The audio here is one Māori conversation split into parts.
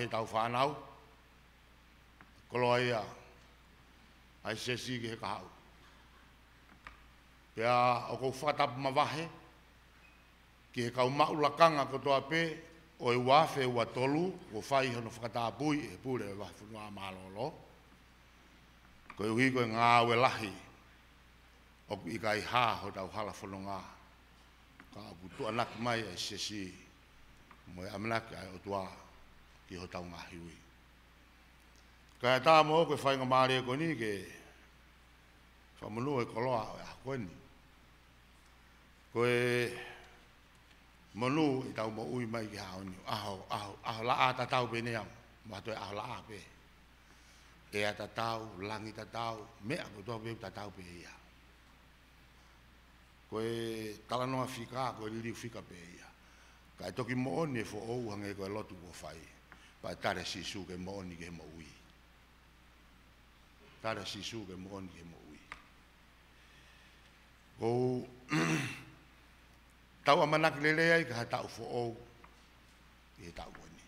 ke tau whanau. Koloa ia, ai sesi ki he kahau. Pea o kou whatapu ma wahe, ki he kau maulakanga kotoa pe, o e wafe ua tolu, o whai hono whakatāpui, e pūre e wafe whanua mālolo. Ko e uhiko e ngā we lahi, o ku ikai hā ho tau hala whanunga. Ka aku tuanak mai e sesi, mo e amnake ai o tuaa. ki ho tau ngahi ui. Ka e tā mō koe whainga māre ko ni ke whamanu e koloa o a koe ni. Koe manu i tau mō ui mai ki hao ni. Aho, aho, aho la a tatau pe ne au. Mato e aho la a pe. E a tatau, langi tatau, mea kotoa pe tatau pe ia. Koe talanoa whika, koe liriu whika pe ia. Kai toki mo one fo ou hange koe lotu ko whai. pa tare si su ke moni ke mo ui. Tare si su ke moni ke mo ui. Ko tau amanak lele ai ka tau fo o e tau ni.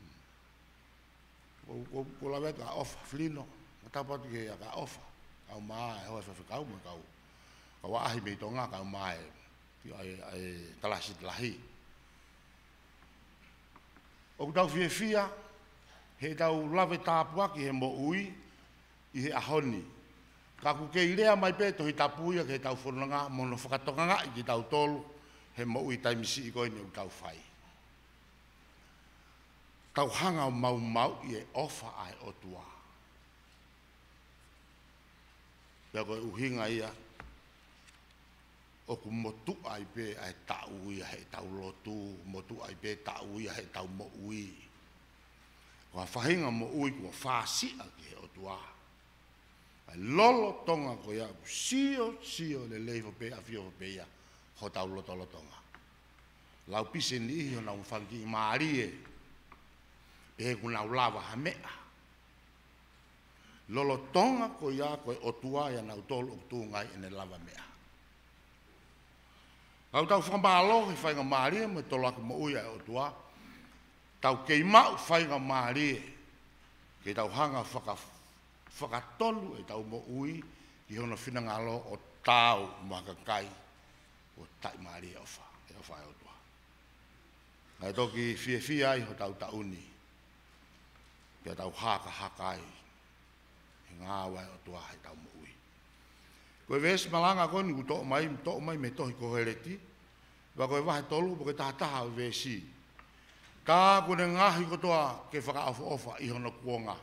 Hmm. Ko ko ko la vet of flino, ma ta pat ke ya ka of. Au ma e ho fa kau ma kau. Ka wa ahi me tonga ka ma e. Ti ai ai talasi lahi. O kutau fie fia, he tau lawe tāpua ki he mo ui, i he ahoni. Ka kuke i rea mai pē, tohi tāpua ki he tau whurunanga, mono whakatonganga i ki tau tolu, he mo ui taimisi i koe ni o kutau fai. Tau hanga o mau mau i he ofa ai o tua. Pea koe uhinga ia, o ku motu ai pe ai tau ia he tau lotu motu ai pe tau ia he tau mo ui ko fahinga mo ui ko fasi a ke o tua ai lolo tonga ko ia ku sio sio le levo pe a fio pe ia ho tau loto lotonga lau pise ni i ona un fangi maari e pe ku na lava ha mea lolo tonga ko ia ko o tua ia na utolo tu ngai ene lava mea Au tau whaka malo ki whainga mārie, me tō laka mo uia o tua. Tau ke mau whainga mārie, ke tau hanga whaka, whaka tolu e tau mo ui, ki hona fina ngalo o tau ma maka kai, o tai mārie o wha, e o wha e o tua. Ngai tō ki fie fie ai ho tau tau tauni, ke tau haka hakai, e ngā wai o tua he tau mo Koe wees malanga koe nuku tō mai, tō mai me tohi ko hereti. Wa koe wahe tolu po koe tahataha wesi. Ka kone ngahi kotoa ke whaka ofa ofa i hono kuonga.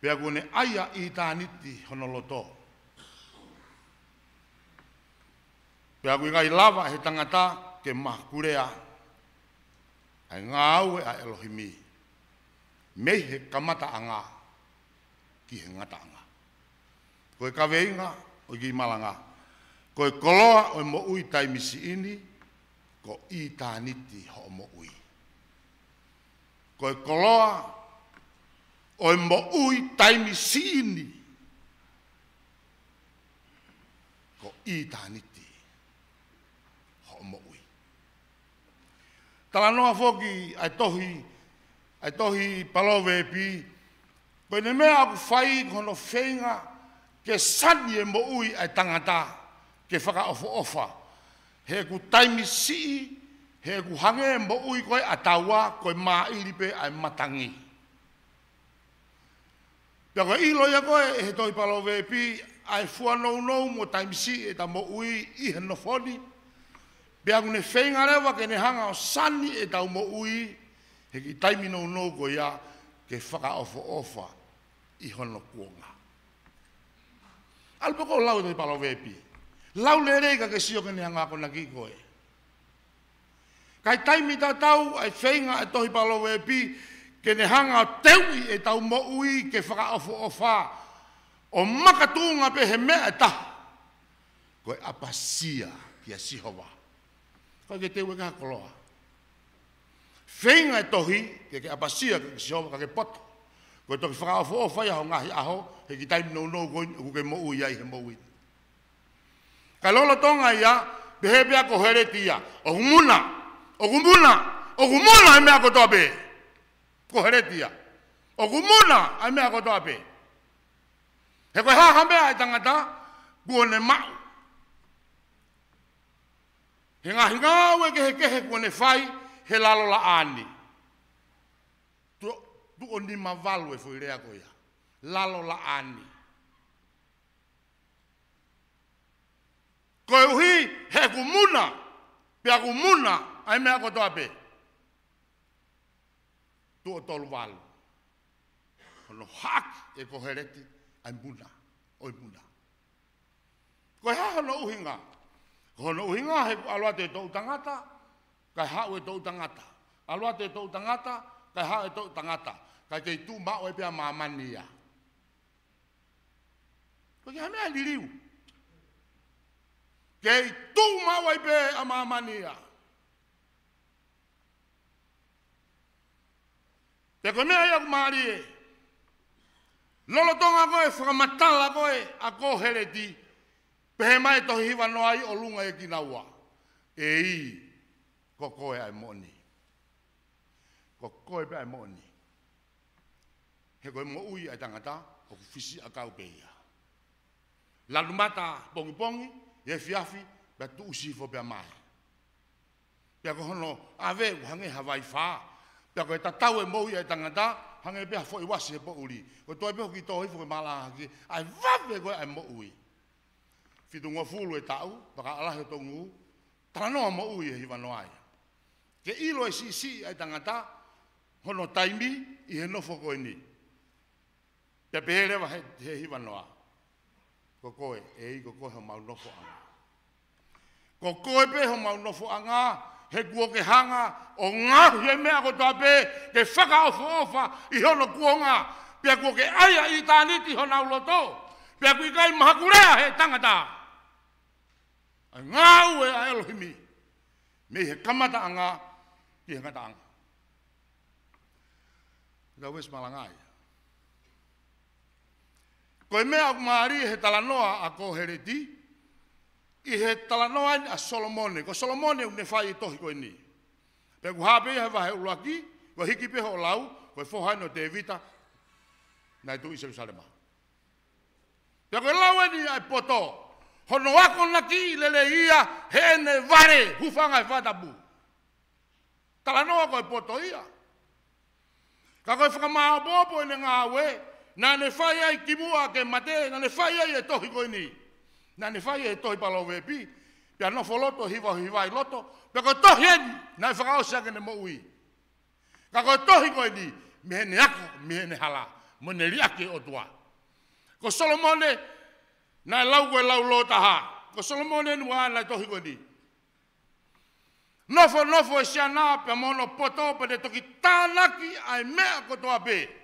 Pea kone aia i tāniti hono loto. Pea kone ngai lava he tangata ke mahkurea. Ai ngā aue a Elohimi. Mei he kamata anga ki he ngata anga koe kaveinga o ki malanga. Koe koloa o mo ui tai misi ini, ko i tāniti ho mo ui. Koe koloa o mo ui tai misi ini, ko i tāniti ho mo ui. Tala noa fōki ai tohi, ai tohi palo vepi, koe ne mea aku whai kono whenga, koe ke sani e moui ai tangata ke whaka ofo ofa. He ku taimi si, he ku hange e moui koe atawa koe mā iripe ai matangi. Pia koe ilo ia koe e he toi palo vepi ai fua nou nou mo taimi si e ta moui i henofoni. nofoni. Pia kune whenga rewa ke ne hanga o sani e tau moui he ki taimi nou nou koe ya ke whaka ofo ofa i hono kuonga. Al poco lau de palo vepi. Lau le rega que sio que ne anga con aquí goe. Kai taimi mi ta tau ai feinga e tohi palo vepi ke ne hanga teui e tau mo ui ke faka ofo ofa. O maka tunga pe he mea e ta. Koe apasia ki a Ko Koe ke teue ka koloa. Feinga e tohi ke ke apasia ke sihova ke poto. Ko toki whakao fō whai aho ngahi aho, he ki taim nou nou koin, ku ke mo ui ai he mo ui. Ka lolo tonga ia, behebea ko here ti ia, o humuna, o humuna, o humuna e mea kotoa be, ko here ti o humuna e mea kotoa be. He koe ha ha mea e tangata, kua ne mau. He ngahi ngā ke he kehe kua ne whai, he lalola ani tu o ni mavalu e foi rea koia. Lalo la ani. Ko uhi he kumuna, pe a kumuna, ai mea ko toa pe. Tu o tolu valu. Ono hak e kohereti, ai muna, oi muna. Ko he hono uhinga, hono uhinga he alua te tou tangata, kai hau e tou tangata. Alua te tou tangata, kai hau e tou tangata. Kai hau e tou tangata ka te tu ma o pe ma ma ni ya ko ya me ali riu ke tu ma o pe a ma ma ni ya te ko me ya ma ri e lolo tonga ko e fra matala ko e a ko hele di pe mai to hiwa no ai o lunga e kinawa e i ko ko e ai moni ko ko e ai moni he goi mo ui ai tangata o ku fisi a kau peia. La lumata pongi pongi, e fiafi, pe tu usi fo pe amai. Pe ako hono, ave u hange Hawaii wha, pe ako e tatau e moui ai tangata, hange e pia fo i wasi e po uri. Ko toi peho ki tohi fo ke mala haki, ai vape goi ai mo ui. Fitu ngua fulu e tau, paka alahe to ngu, tranoa mo ui e hiwa noai. Ke ilo e si si ai tangata, hono taimi i he nofoko e nii. Te pere wa he hiwa noa. Ko koe, e i ko koe ho maunofo anga. Ko koe pe ho maunofo anga, he kuo ke hanga, o ngā he mea ko tā pe, ke whaka o whaofa i hono kuonga, pia kuo ke aia i tāniti hona uloto, pia kui kai mahakurea he tangata. A ngā ue a Elohimi, me he kamata anga, ki he ngata anga. Tau es malangai. Koe mea au maari he talanoa a kohere di, he talanoa a Solomone, ko Solomone ne fai i tohi koe ni. Pe ku hape i he vahe uluaki, ko hiki pe ho lau, ko e fohai no te evita, nai tu i Jerusalema. Pe ku lau e ni ai poto, hono wako naki lele ia, he ne vare, hufanga e vatabu. Talanoa ko e poto ia. Ka koe whakamaa bopo ene ngā wei, Nā ne whai ai ki mua ke mate, nā ne whai ai e tohi koi ni. Nā ne whai ai e tohi palo wepi, pia nofo loto, hiwa hiwa i loto, pia koe tohi eni, nā e whakaosia ke ne mo ui. Ka koe tohi koi ni, mihene ako, mihene hala, mene liake o tua. Ko Solomone, nā e lau koe lau lota ha, ko Solomone nua ana e tohi koi ni. Nofo nofo e sia nā, pia mono poto, pia ne toki tānaki ai mea kotoa pēr.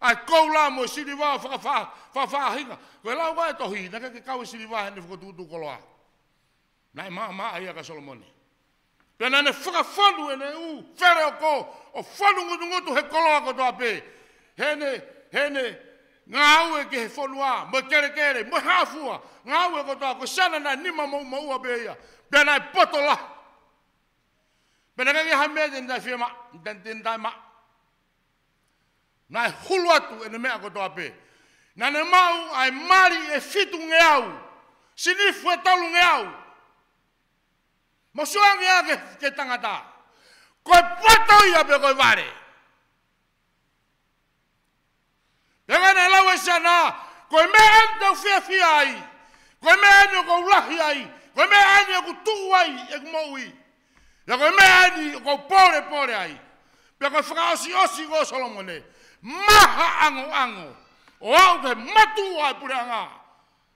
ai kou la mo siliwa fa fa fa fa hinga we la wa to hi na ke kau siliwa ne ko tu tu koloa na ma ma ai ka solomoni na ne fra folu ne u fere ko o folu ngu ngu he koloa ko to pe hene hene ngau e ke he folua mo kere kere mo hafua ngau e ko to ko sana na ni e ma mo mo u be ya pena potola pena ke ha me den da fema den den da ma Nai hulu atu e ne mea kotoa pe. Na ne mau ai mari e fitu nge au. Sinifu e talu nge au. Masu angi a ke, ke tangata. Koe pata ia pe koe vare. Pega ne lau e sana. Koe me ente u fia fia ai. Koe me ene u kou lahi ai. Koe me ene u kou tuu ai e kou mou i. me ene u kou pore pore ai. Pe koe whakaosi osi go Solomone. Pe koe maha ango ango. O au te matu ai pure anga.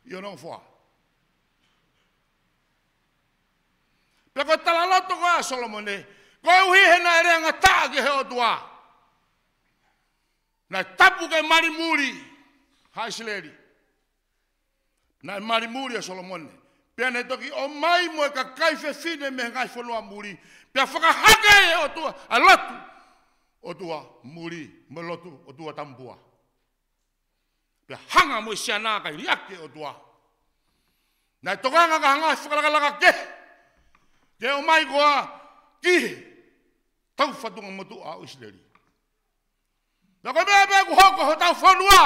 Io non fa. Peko tala lato koe a Solomone. Koe uhi he na ere anga taa ki he o tua. Nai tapu ke mari muri. Hai sileri. Nai mari muri a Solomone. Pia ne toki o mai mo e ka kaife fine me ngai folua muri. Pia whakahake e o tua. A lato. A lato o tua muri molotu o tua tambua. Pia hanga mo isi anā kai riake o tua. Nai tokanga ka hanga whakalakalaka ke. Ke o mai koa ki tau whatunga motu a Israeli. Nā koe mea mea ku hoko ho tau whanua.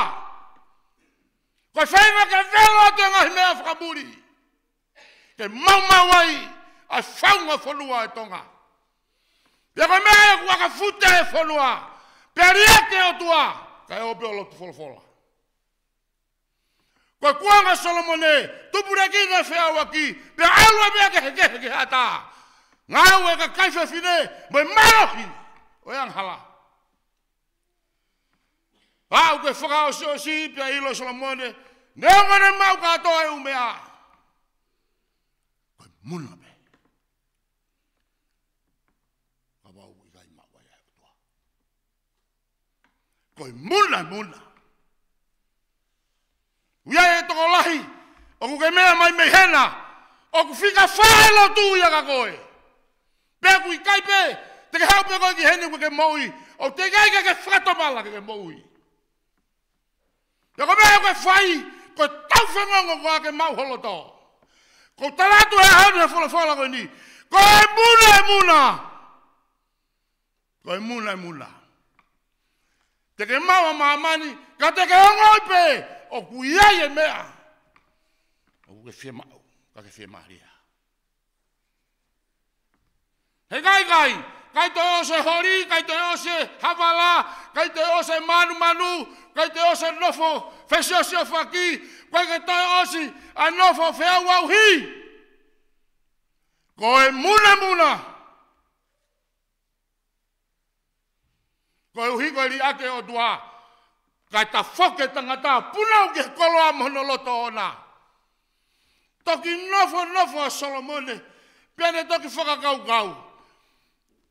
Koe whainga ke velo te ngahi mea whakamuri. Ke maumawai a whaunga whanua e tonga. Nā Yagame waka fute fonua. Periete o tua. Kai o biolo tu folfola. Ko kuanga Solomone, tu puraki na fea waki. Pe alwa be ke ke ke hata. Ngau e ka kaifa fine, mai marohi. O yang hala. Au ke whakao so o pe ilo Solomone. Nea ngana mau katoa e umea. koe muna muna. Uia e toko lahi, o ku ke mea mai mei hena, o ku whika whaelo tu ia ka koe. Pea kui kaipe, te ke haupe koe ki hene kui ke moui, o te kai ke ke whato mala ke ke moui. Ia ko mea koe whai, koe tau whengongo kua ke mau holoto. Ko talatu e hane whala whala koe ni, koe muna e muna. Koe muna e muna te ke mawa mamani, ka te ke ongoi pe, o ku iaie mea. O ku ke fie mao, ka ke fie maria. He kai kai, kai te ose hori, kai te ose hawala, kai te ose manu manu, kai te ose nofo, fesio sio faki, kai ke toi ose anofo fea wauhi. Koe muna muna, muna. Ko e uhiko ili ake o dua. Kai ta foke tangata puna uke kolo a mono loto ona. Toki nofo nofo a Solomone. Pene toki foka kau kau.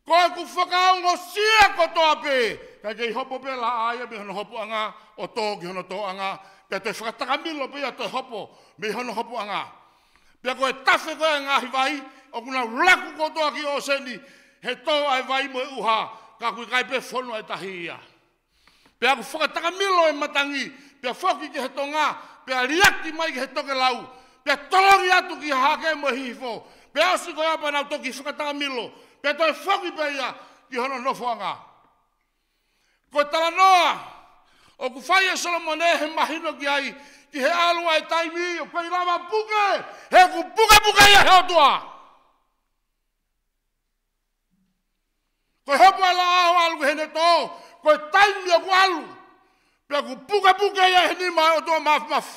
Ko e ku foka ango sia koto ape. Kai kei hopo pe la aia mi hono hopo anga. O to ki hono to anga. Pia te whakataka milo pe ya te hopo mi hono hopo anga. Pia koe tafe koe ngahi vai. O kuna raku koto aki o seni. He tō ai vai mo uha ka kui kai pe fono e tahi ia. Pe aku whakataka milo e matangi, pe whaki ki he tonga, pe a liaki mai ki he toke lau, pe tolori atu ki hake mo hifo, pe asu koe apa nau toki whakataka milo, pe toi whaki pe ia ki hono no nofuanga. Ko tala noa, o ku whaia Solomon e he mahino ki ai, ki he alua e taimi, o pei lava puke, he ku puke puke ia he otua. He ku puke Ko hepo ala aho alu hene to. Ko taimi aku alu. Pia ku puka puka ya hene mai o toa maf maf.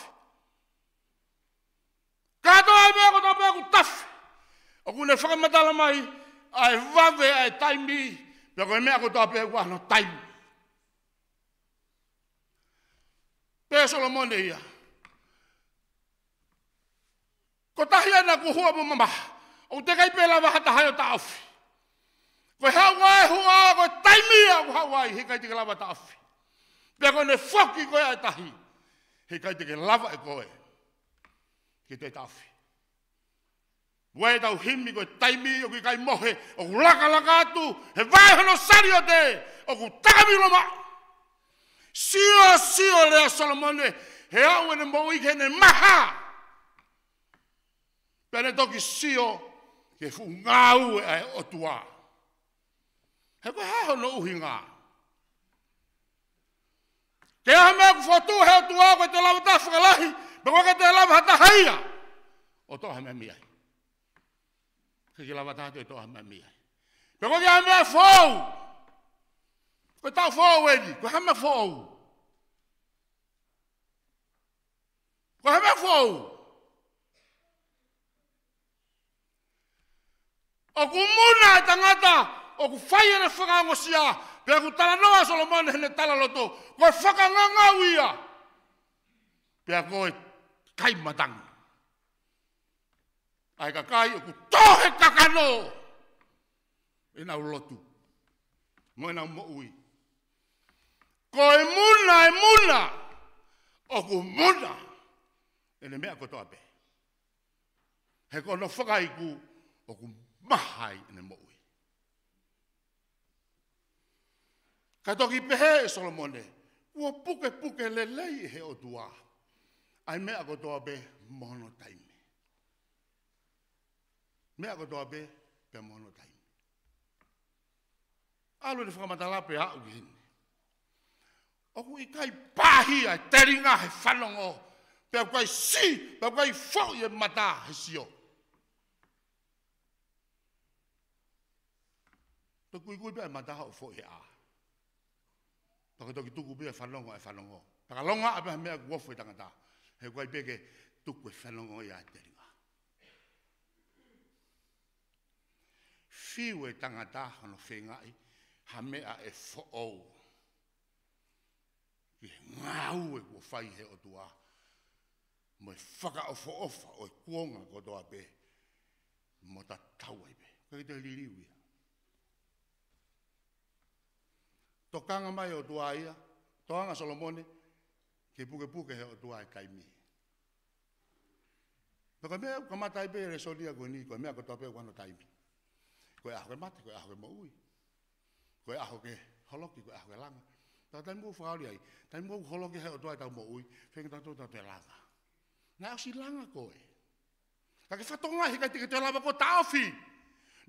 Kato ai mea kota pia ku taf. Aku ne whakamatala mai. Ai vave ai taimi. Pia ku e mea kota pia ku ano taimi. Pe Solomone ia. Ko tahi ana ku hua mo mama. O te kai pela wahata hayo ta ofi. Fai hau ai hu a ko taimi a ko hau he kai te lava ta afi. Pe ko ne foki ko ai tahi. He kai te lava e koe, ke te ta afi. Wai tau himi ko taimi o ki kai mohe o ku laka laka atu he vai hono sari o te o ku takami loma. Sio sio lea Solomone he au ene mou ike ne maha. Pe ne toki sio ke fu ngau e otuaa. He ko haho no uhi ngā. Te aha mea ku whatū heo tu āko te lawa ta whakalahi, pe koe te lawa hata haia. O tō hame miai. Ke ki lawa tātou e tō hame miai. Pe koe te aha mea whau. Koe tau whau edi, koe hame whau. Koe hame whau. O kumuna e tangata, Koe hame whau o ku fai ana whaka ango si ku tala noa e Solomon e ne tala loto, ko e whaka nga ia, pia ko kai matang. Ai ka kai, o ku tohe kakano, ina e nau lotu, mo e nau mo'ui. Ko e muna, e muna, o ku muna, e me mea kotoa pe. He kono whakaiku, o ku mahai ne mo'ui. Ka toki pehe e Solomone. Ua puke puke le lei e he o tua. Ai mea kotoa be mono taimi. Mea kotoa be pe mono taimi. Alu ni whakamatala pe a ugini. Oku i kai pahi ai teringa he whanongo. Pe a kai si, pe a kai fau i e mata he sio. Tukui kui pe a mata ha ufo he aha. Toki toki tuku bia falongo e falongo. Taka longa apeha mea guofu e tangata. He kua i peke tuku e whanongo i a Fiu e tangata hano whengai ha mea e whoou. Ki he u e kua whai he o tua. Mo e whaka o whoofa o e kuonga kotoa pe. Mo ta tau ai pe. Kei te liriu ia. tokanga mai o tua ia, tohanga Solomone, ke puke puke he o tua e kaimi. Pero mea kwa matai pe re so dia goni, kwa mea kwa tope kwa no taimi. Kwa ahoke mate, kwa ahoke maui. Kwa ahoke holoki, kwa ahoke langa. Ta tai mou whaori ai, tai mou holoki he o tua e tau maui, whenka tatu tatu e langa. Nga si langa koe. Ka ke whatonga he kai tike te lawa ko taofi. Ka ke whatonga he kai tike te lawa ko taofi.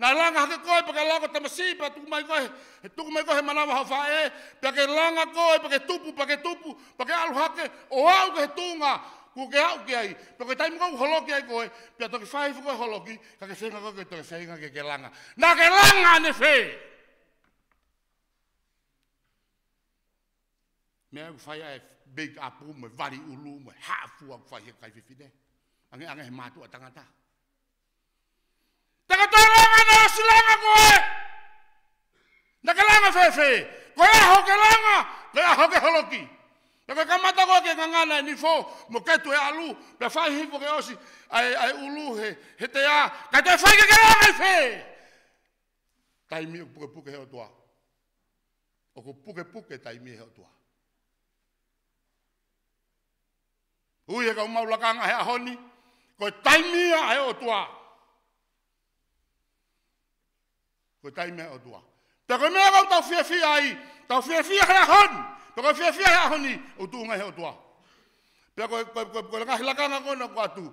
Na langa ke koe pake ke langa tamasi pa tuku mai koe. He tuku mai koe he manawa hau whae. Pa langa koe pa tupu pake tupu. Pa ke alu hake o au ke tunga. Ku ke au ke ai. Pa taimu kau holoki ai koe. pia toki whaifu koe holoki. Ka ke whenga koe ke toki whenga ke ke langa. Na ke langa ne whee. Mea ku whai ai big apu me vari ulu me haafu au whai he kai whiwhine. Ange ange he mātua tangata. Ange Te ka tōi langa nā si langa koe. Nā ke langa whewhe. Ko e ho ke langa. Ko e ho ke holoki. Nā ke kamata koe ke ngangana e nifo. Mo ketu e alu. Pe whai hipo ke osi. Ai, ai ulu he, he te a. Ka te whai ke ke langa i e whe. Taimi o puke puke heo tua. O ku puke puke taimi o tua. Ui he ka umau lakanga he Ko taimi a heo tua. Ui he ka umau lakanga he ahoni. kotai me o dua. Ta ko mea kau tau fia fia ai, tau fia fia hea hon, ta ko koe fia fia hea ni o tu ngai he o dua. ko koe, koe, koe, koe lakahi lakanga kona kua tu,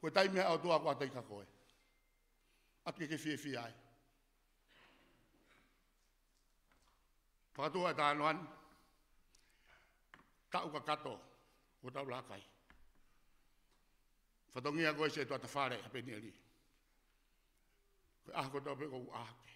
kotai mea o dua kua teika koe. Atu ke fia fia ai. pa Whakatua e ta tau ka kato, ko ta o tau lakai. Whatongia koe se tua tawhare hapeni ali. Koe aho kotoa pe kou aho ke.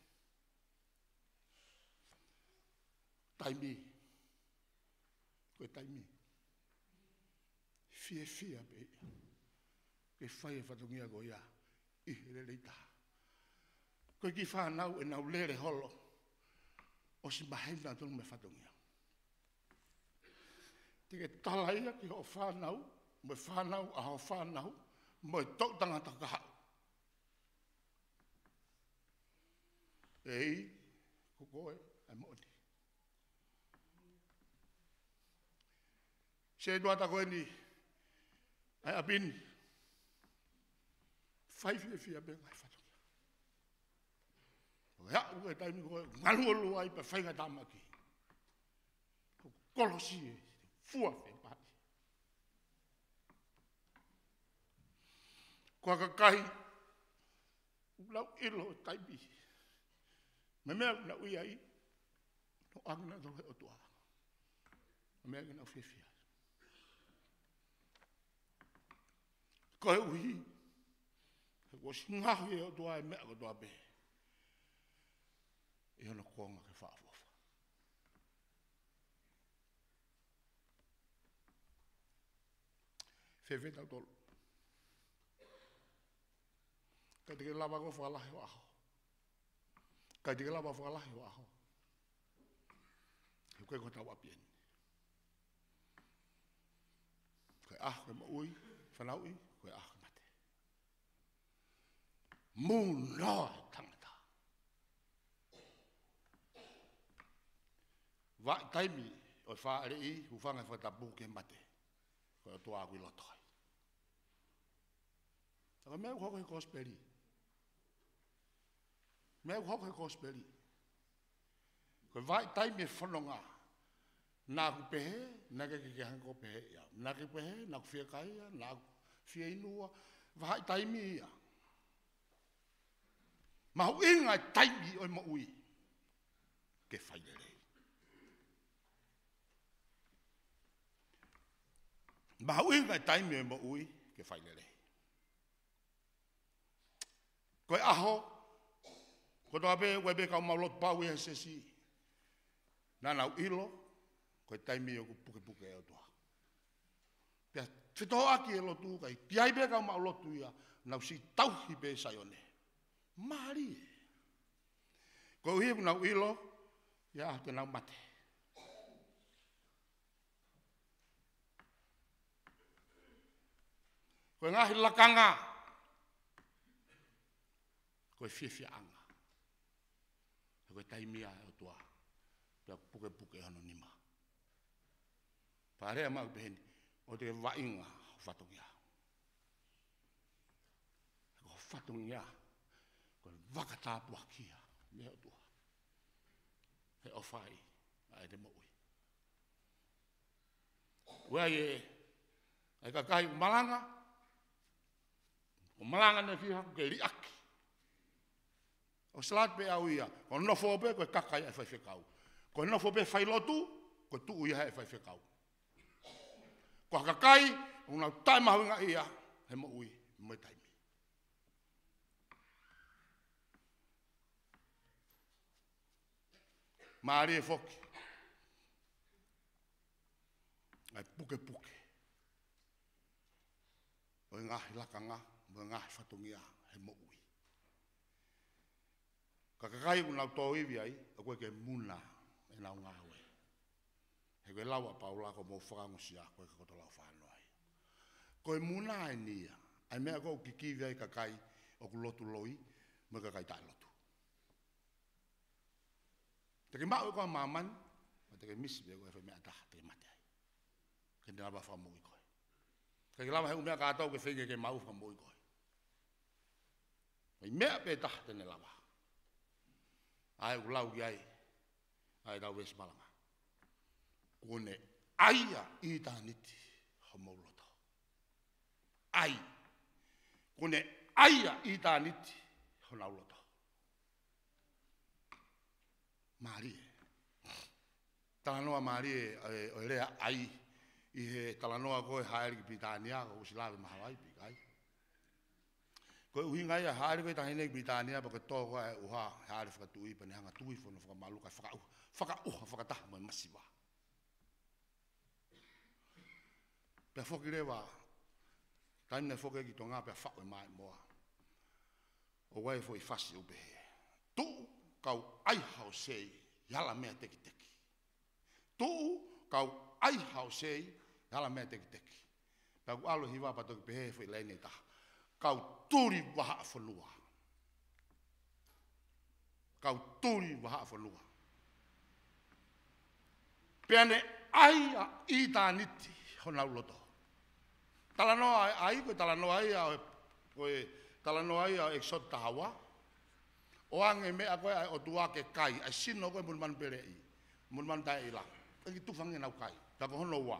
taimi. Koe taimi. Fie fie ape. Ke fai e fatungia ko ia. I hele leita. Koe ki whanau e nau lere holo. O si mahenda tonu me fatungia. Te ke tala ia ki ho whanau. Moe whanau a ho whanau. Moe tok tanga takaha. Ei, koko e, ai moti. Shedwat what I go I have been five years here, Ben. Ya, uga tai mi koe, ngalu alu ai pa whainga tāmaki. Ko kolosi e, fua whe pāti. Kua kakahi, lau ilo taipi. Me mea na We ai, no angina tole o tuanga. Me mea na whiwhia. koe uhi. He wo si ngahu e o doa e mea ko doa be. E ono kuonga ke wha awofa. Fe vena tolu. Ka tike lawa ko wha lahi wa aho. Ka tike lawa wha lahi wa aho. He koe ko tau apieni. Ka ahu e ma ui, whanau i, gue ahmate. Mū nā tangata. Wa taimi o wha are i hu whanga whatapu ke mate. Koe toa agui lotoi. Taka mea uko he kosperi. Mea uko he kosperi. Koe vai taimi e whanonga. Nā ku pehe, nā ke ke hanko pehe ia. Nā ke pehe, nā ku whia kai ia, nā ku fia inua, vahai taimi ia. Ma hu inga taimi o ma ui, ke whaere. Ma hu inga taimi oi ma ui, ke whaere. Koe aho, ko toa pe, koe pe kao maulot pau ia sesi, nana u ilo, koe taimi oi ku puke puke e Te toa ki e lotu kai, tiai be kau maulotu ia, e. nau si tauhi be sayone. Mari Kau hi na ilo, ya te na mate. Kau ngahi lakanga, kau e fifia anga. Kau mia e, e tua, pia puke puke hano nima. Parea mau beheni. o te wainga whatongia. Ko whatongia, ko wakatāpua kia, mea tua. He o whai, a e te mokui. Wea ye, ai ka kai malanga, o malanga ne kia, ke ri aki. O salat pe au ia, o nofo pe, ko kakai e whai whekau. Ko nofo pe whai lotu, ko tu uia e whai whekau. Ko haka kai, unā tai maha wenga ia, he mo ui, mo tai. Māri e whoki. Ai puke puke. O i e ngāhi laka e ngā, o i ngāhi whatungia, he mo ui. Ka kakai unau tō iwi ai, a koe ke muna e nau ngā hoi. he koe lawa paula ko mo whakango si a koe kakoto lau whanua ai. Koe muna ai e nia, ai mea koe kikiwi ai kakai o ku lotu loi, ka kakai tae lotu. Teke mao e koe maman, ma teke misi be koe whai mea taha teke mate ai. Ke nina ba whamui koe. Kei lawa he umea kātau ke whinge ke mau whamui koe. ai mea pe taha tene lawa. Ai u lau ai, ai da wes malam. 오네 아이야 이다니티 허몰로다 아이 오네 아이야 이다니티 허나올로다 마리 talanoa Marie eh, olea ai i he talanoa ko haer ki pitania ko silavi mahawai pi kai ko uhi ngai a haer tahine ki pitania ba ko to ko e uha haer fa pa ne tui fo no fa malu ka fa ka u fa ka u fa pe foki rewa tani na foki ki tonga pe fako e mai moa o wai fo i fasi ube he tu kau ai hau sei yala mea teki teki tu kau ai hau sei yala mea teki teki pe aku alo hiwa pato ki pehe fo i leine ta kau turi waha afo lua kau turi waha afo lua pe ane ai a i taniti hona uloto talanoa ai ko talanoa ai ao e, ko talanoa ai ao e exot tahawa o ange me ako ai o tua ke kai ai sino koe mulman pere i mulman ta i la ki tu fange na kai ta ko no wa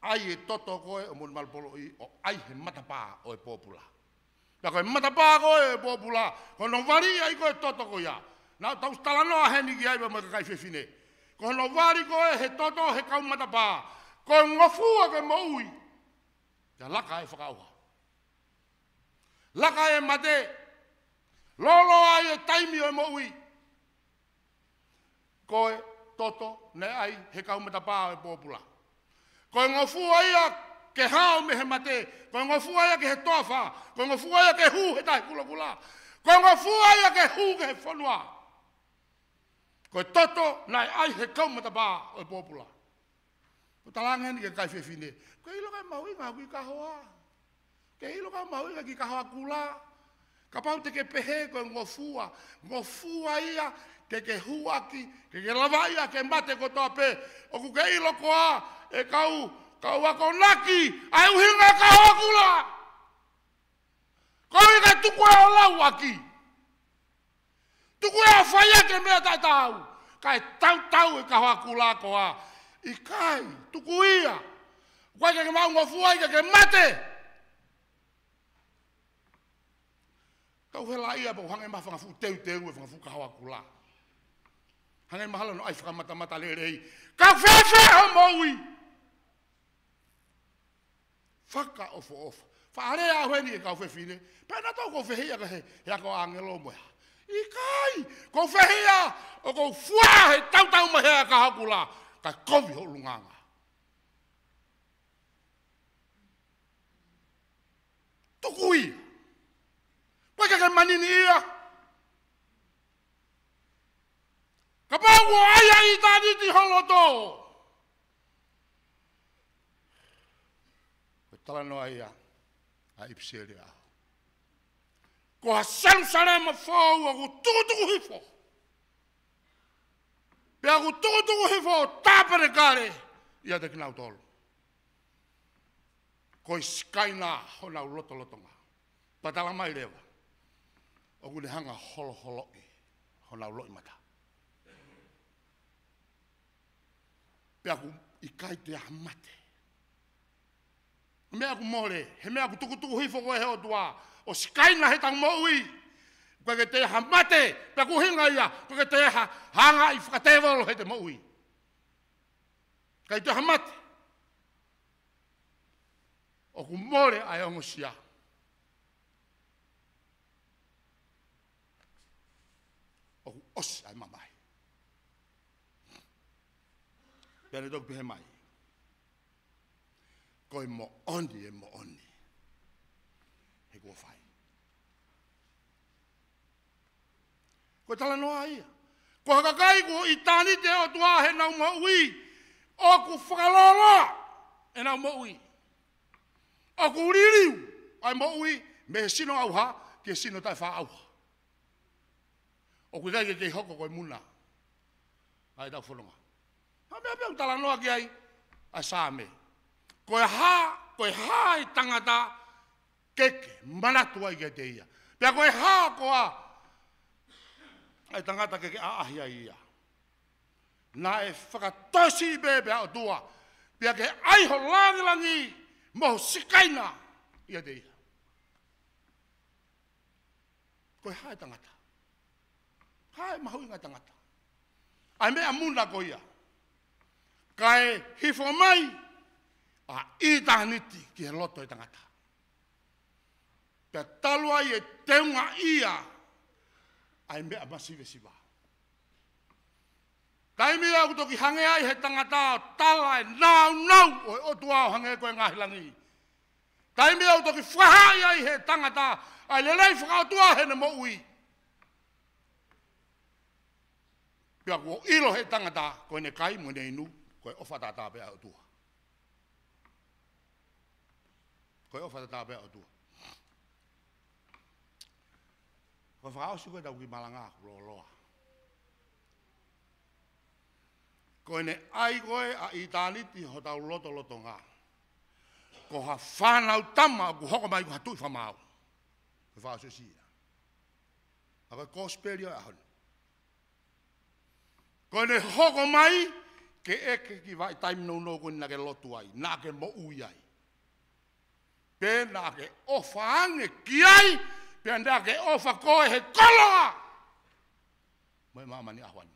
ai e toto ko e mulman polo i o ai he matapa o e popula ta e ko mata pa e popula ko no vari ai koe e toto ko ya na ta talanoa he ni ai ba kai fe fine no vari koe he toto he ka mata pa ko ngofu ko Ya laka e whakaua. Laka e mate. Lolo ai e taimi o e mo ui. Koe, toto, ne ai, he kaumeta pā e pōpula. Koe ngofu aia ke hao me he mate. Koe ngofu ia ke he tofa. Koe ngofu aia ke hu he tai kula kula. Koe ngofu aia ke hu ke he whanua. Koe toto, nai ai, he kaumeta pā e pōpula. Koe toto, ne ai, he kaumeta pā e pōpula. O talanga ni kai fe fine. Ke ilo kai mau inga ki kahoa. Ke ilo kai mau inga ki kahoa kula. Kapau te ke pehe ko e ngofua. Ngofua ia ke ke hua ki. Ke ke lavaia ke mate ko toa pe. O ku ke ilo ko a e kau. Kau ako naki. Ai uhinga kahoa kula. Ko inga tuku e o lau aki. Tuku e o faya ke mea tai tau. Kai tau tau e kahoa kula ko a i kai, tuku ia. Kwa ike ke maunga fua, ike ke mate. Kau hela ia, pa uhangai maa whangafu teu teu e whangafu kahawa kula. Hangai mahala no ai whakamata mata le rei. Kau whewhe ha maui. Whaka ofo ofo. Whaare a hoi ni e kau whewhine. Pena tau kau whewhe ia ka he, hea kau angelo moea. Ikai, kai, kau whewhe ia, o kau fua he tau tau mahea ka hakula. ka tá kovi o lunganga. Tuku ia. Pai ka kai manini ia. Ka pāku aia i tāni ti holo tō. Ko tala noa ia a ipsere au. Ko ha sarusare ma whāua ko tukutuku hifo. Ko pe ago toko toko he fo tapere kare ia te kinau tol ko skai na ho loto loto ma patala mai leva o gune hanga holo holo i ho loto mata pe ago i kai te amate me ago mole he me ago toko toko he fo ko he o tua o skai na he tang mo Koe ke te ha mate, pe ku hinga ia, koe ke te ha hanga i whakatewalo he te maui. Kei te mate. O ku more ai ongo siaha. o os ai mamai. Pere dok pehe mai. Koi mo oni e mo oni. He kua whai. Ko tala noa ia. Ko hakakai ko i tani te o tua he nau maui. O ku whakalala e nau maui. O ku uririu ai maui me sino auha ke sino tai wha auha. O ku ke te hoko koe muna. Ai tau whanonga. Ha mea pia utala noa ki ai. Ai saa me. Koe ha, koe ha i tangata keke. Manatua i ke te ia. Pia koe ha koa. Koe ha koa ai tangata ke a ahi ai ia. na e whakatasi i bebe au tua, pia ke ai ho langi langi, mo sikaina i a deia. Koe hae tangata. hai mahu inga tangata. Ai me mea muna ko kai Kae hifo mai, a i ni ki he loto i tangata. Pia talua i e teunga ia, ai me masi vesi wā. Kai me au kutoki hange ai he tangata o tala e nau nau o e otu hange koe ngahi langi. Kai mi au kutoki whahai ai he tangata ai le lei whakaotua he ne mo ui. Pia i lo he tangata koe ne kai mwene inu koe ofatata pe au tua. Koe ofatata pe au tua. và Ko whao suka tau ki malanga lò loa. Ko ne ai koe a i tāniti ho tau loto loto ngā. Ko ha whānau tama ku hoko mai ku hatui whamau. Ko whao susi e ia. A koe kōsperia a honu. Ko ne hoko mai ke eke ki vai taimi nou nou koe nā ke lotu ai, nā ke mo ui ai. Pēnā ke ofaange ki ai, pe ke ofa ko he kolo mai mama ni ahwan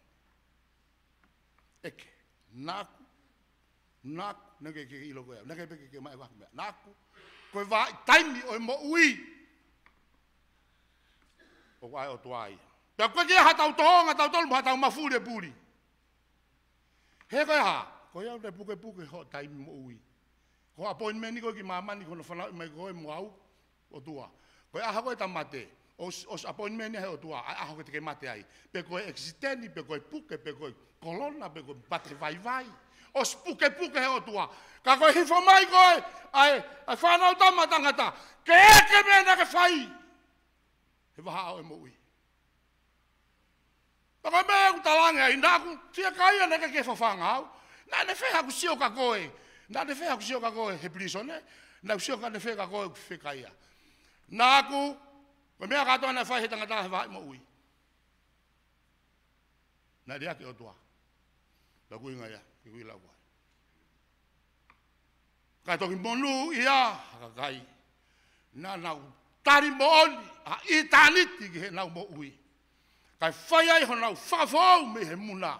eke naku naku nake ke ilo ko e nake pe ke mai wa naku ko va taimi o mo ui o wa o toai pe ko ke ha tau tonga tau tol ma tau mafu puri he ko ha ko ya de puke puke ho taimi mo ui ko appointment ni ko ki mama ni ko no fa mai ko mo au o tuai Pe aha koe ta mate, os, os appointment ni heo tua, aha koe te ke mate ai. Pe koe existeni, pe koe puke, pe koe kolona, pe koe patri vai vai. Os puke puke heo tua. Ka koe hifo mai koe, ai, ai whanau ta matangata, ke eke mena ke whai. He waha au e mui. Ma koe mea ku talange ai, nā ku tia kaia neke ke whawhanga au. Nā ne whea ku sio ka koe, nā ne whea ku sio ka koe, he priso ne, nā ku sio ka ne whea ka koe ku whekaia. Nā ne whea ku sio ka koe, Nāku, ko mea katoa na whai he tangata he whai mo ui. Nā rea ke o tua. Tā kui ngā ia, ki kui lau kai. Kai toki monu ia, haka kai. Nā nau tari mo oni, a i tāniti ki he nau mo ui. Kai whai ai ho nau whafau me he muna.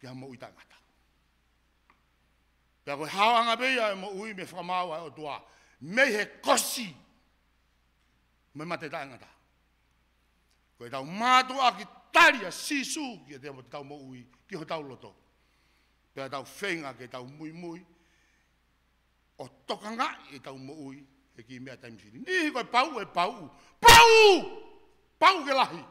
Kia mo ui tangata. Pea koe hawanga beia e mo ui me whamawa o tuaa me he kosi me mate ta ngata ko ta ma tu a ki tari a si su ki te mo ta mo ui ki ho ta loto pe ta fenga ke ta muy mui o tokanga e ta mo ui e ki me ta mi ni ko pau e pau pau pau ke lahi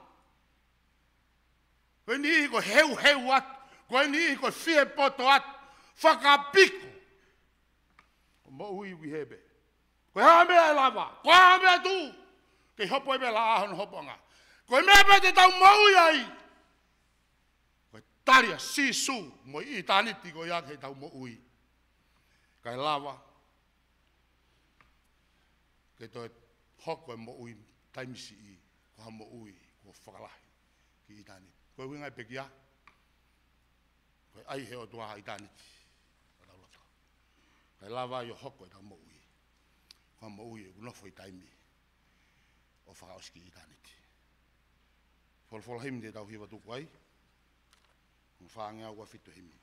ko ni ko heu heu at ko ni ko fie poto at faka piko mo ui wi hebe ko ha me e lava ko ha me tu ke hopo e me la hon hoponga ko me pe te tau mau ai ko taria si su mo i tani ti ko ya ke tau mo ui kai lava ke to hoko e mo ui taimisi i ko ha mo ui ko whakalahi ki i tani ko winga pe kia ko ai he o tua i tani kai lava yo hoko e tau mo ui mamma ui e guna fwoi taimi o whaka oski i taniti. Fol fol himi te tau hiva tuku ai, un whaangea ua fitu himi.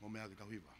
Mo mea ki tau hiva.